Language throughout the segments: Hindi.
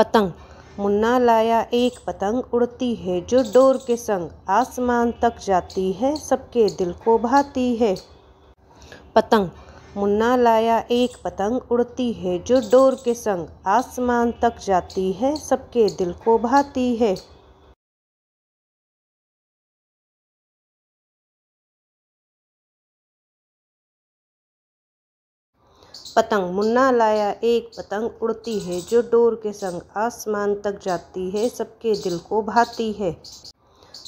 पतंग मुन्ना लाया एक पतंग उड़ती है जो डोर के संग आसमान तक जाती है सबके दिल को भाती है पतंग मुन्ना लाया एक पतंग उड़ती है जो डोर के संग आसमान तक जाती है सबके दिल को भाती है पतंग मुन्ना लाया एक पतंग उड़ती है जो डोर के संग आसमान तक जाती है सबके दिल को भाती है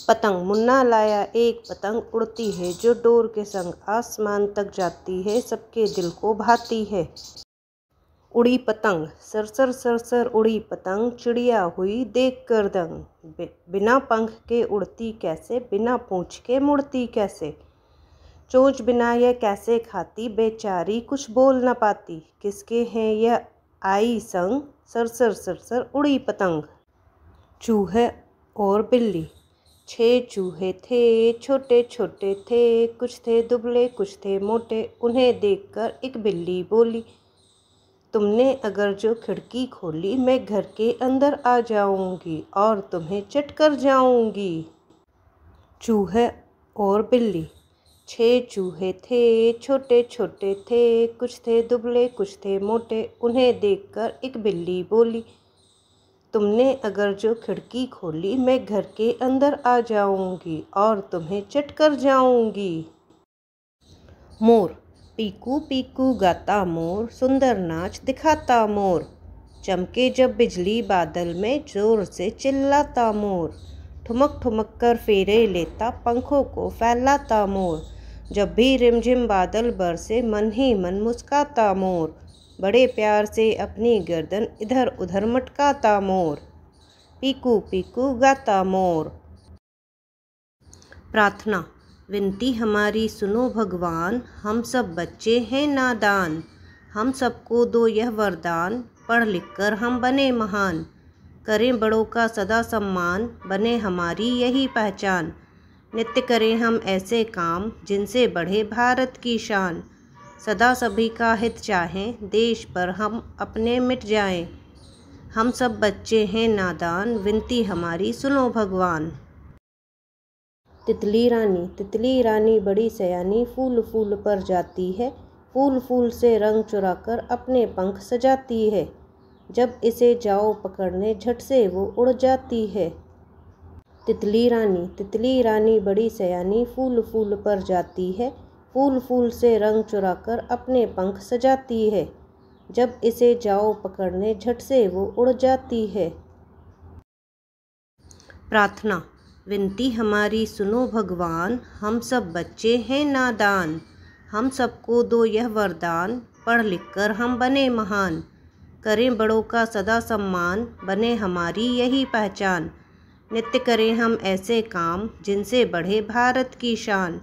पतंग मुन्ना लाया एक पतंग उड़ती है जो डोर के संग आसमान तक जाती है सबके दिल को भाती है उड़ी पतंग सरसर सरसर उड़ी पतंग चिड़िया हुई देख कर दंग बिना पंख के उड़ती कैसे बिना पूँछ के मुड़ती कैसे चोच बिना यह कैसे खाती बेचारी कुछ बोल ना पाती किसके हैं यह आई संग सर सर सर सर उड़ी पतंग चूहे और बिल्ली छह चूहे थे छोटे छोटे थे कुछ थे दुबले कुछ थे मोटे उन्हें देखकर एक बिल्ली बोली तुमने अगर जो खिड़की खोली मैं घर के अंदर आ जाऊंगी और तुम्हें चट कर जाऊंगी चूहे और बिल्ली छह चूहे थे छोटे छोटे थे कुछ थे दुबले कुछ थे मोटे उन्हें देखकर एक बिल्ली बोली तुमने अगर जो खिड़की खोली मैं घर के अंदर आ जाऊंगी और तुम्हें चट कर जाऊंगी मोर पीकू पीकू गाता मोर सुंदर नाच दिखाता मोर चमके जब बिजली बादल में जोर से चिल्लाता मोर ठुमक ठुमक कर फेरे लेता पंखों को फैलाता मोर जब भी रिमझिम बादल बरसे मन ही मन मुस्काता मोर बड़े प्यार से अपनी गर्दन इधर उधर मटकाता मोर पीकू पीकू गाता मोर प्रार्थना विनती हमारी सुनो भगवान हम सब बच्चे हैं नादान हम सबको दो यह वरदान पढ़ लिख कर हम बने महान करें बड़ों का सदा सम्मान बने हमारी यही पहचान नित्य करें हम ऐसे काम जिनसे बढ़े भारत की शान सदा सभी का हित चाहें देश पर हम अपने मिट जाएं हम सब बच्चे हैं नादान विनती हमारी सुनो भगवान तितली रानी तितली रानी बड़ी सयानी फूल फूल पर जाती है फूल फूल से रंग चुराकर अपने पंख सजाती है जब इसे जाओ पकड़ने झट से वो उड़ जाती है तितली रानी तितली रानी बड़ी सयानी फूल फूल पर जाती है फूल फूल से रंग चुरा कर अपने पंख सजाती है जब इसे जाओ पकड़ने झट से वो उड़ जाती है प्रार्थना विनती हमारी सुनो भगवान हम सब बच्चे हैं नादान हम सबको दो यह वरदान पढ़ लिख कर हम बने महान करें बड़ों का सदा सम्मान बने हमारी यही पहचान नित्य करें हम ऐसे काम जिनसे बढ़े भारत की शान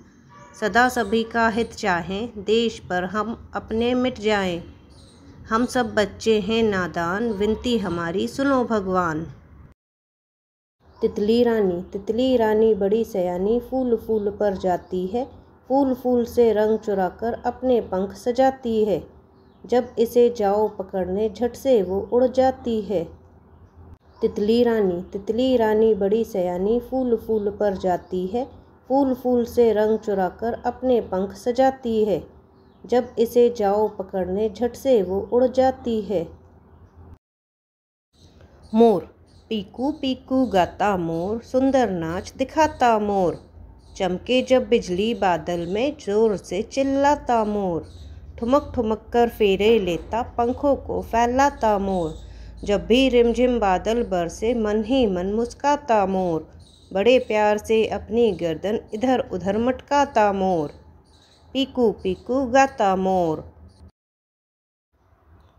सदा सभी का हित चाहें देश पर हम अपने मिट जाएं हम सब बच्चे हैं नादान विनती हमारी सुनो भगवान तितली रानी तितली रानी बड़ी सयानी फूल फूल पर जाती है फूल फूल से रंग चुराकर अपने पंख सजाती है जब इसे जाओ पकड़ने झट से वो उड़ जाती है तितली रानी तितली रानी बड़ी सयानी फूल फूल पर जाती है फूल फूल से रंग चुरा कर अपने पंख सजाती है जब इसे जाओ पकड़ने झट से वो उड़ जाती है मोर पीकू पीकू गाता मोर सुंदर नाच दिखाता मोर चमके जब बिजली बादल में जोर से चिल्लाता मोर ठुमक ठुमक कर फेरे लेता पंखों को फैलाता मोर जब भी रिमझिम बादल बरसे मन ही मन मुस्काता मोर बड़े प्यार से अपनी गर्दन इधर उधर मटकाता मोर पीकू पीकू गाता मोर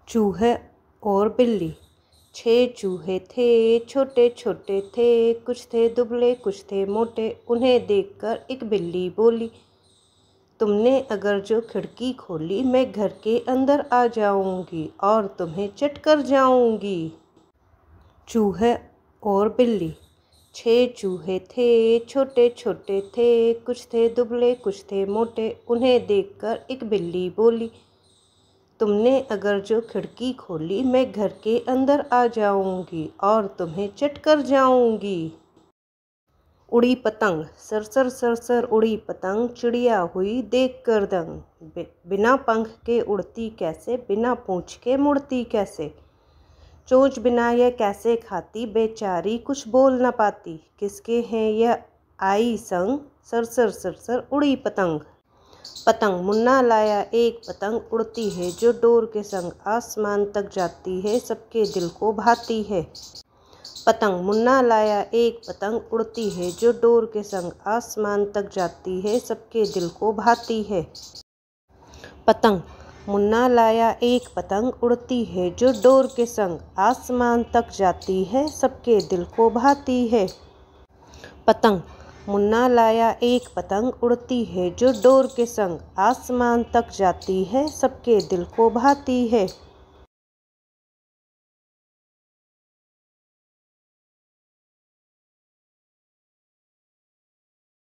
चूहे और बिल्ली छह चूहे थे छोटे छोटे थे कुछ थे दुबले कुछ थे मोटे उन्हें देखकर एक बिल्ली बोली तुमने अगर जो खिड़की खोली मैं घर के अंदर आ जाऊंगी और तुम्हें चट कर जाऊंगी चूहे और बिल्ली छः चूहे थे छोटे छोटे थे कुछ थे दुबले कुछ थे मोटे उन्हें देखकर एक बिल्ली बोली तुमने अगर जो खिड़की खोली मैं घर के अंदर आ जाऊंगी और तुम्हें चट कर जाऊंगी उड़ी पतंग सर सर सर सर उड़ी पतंग चिड़िया हुई देख कर दंग बिना पंख के उड़ती कैसे बिना पूँछ के मुड़ती कैसे चोच बिना यह कैसे खाती बेचारी कुछ बोल ना पाती किसके हैं यह आई संग सर सर सर सर उड़ी पतंग पतंग मुन्ना लाया एक पतंग उड़ती है जो डोर के संग आसमान तक जाती है सबके दिल को भाती है पतंग मुन्ना लाया एक पतंग उड़ती है जो डोर के संग आसमान तक जाती है सबके दिल को भाती है पतंग मुन्ना लाया एक पतंग उड़ती है जो डोर के संग आसमान तक जाती है सबके दिल को भाती है पतंग मुन्ना लाया एक पतंग उड़ती है जो डोर के संग आसमान तक जाती है सबके दिल को भाती है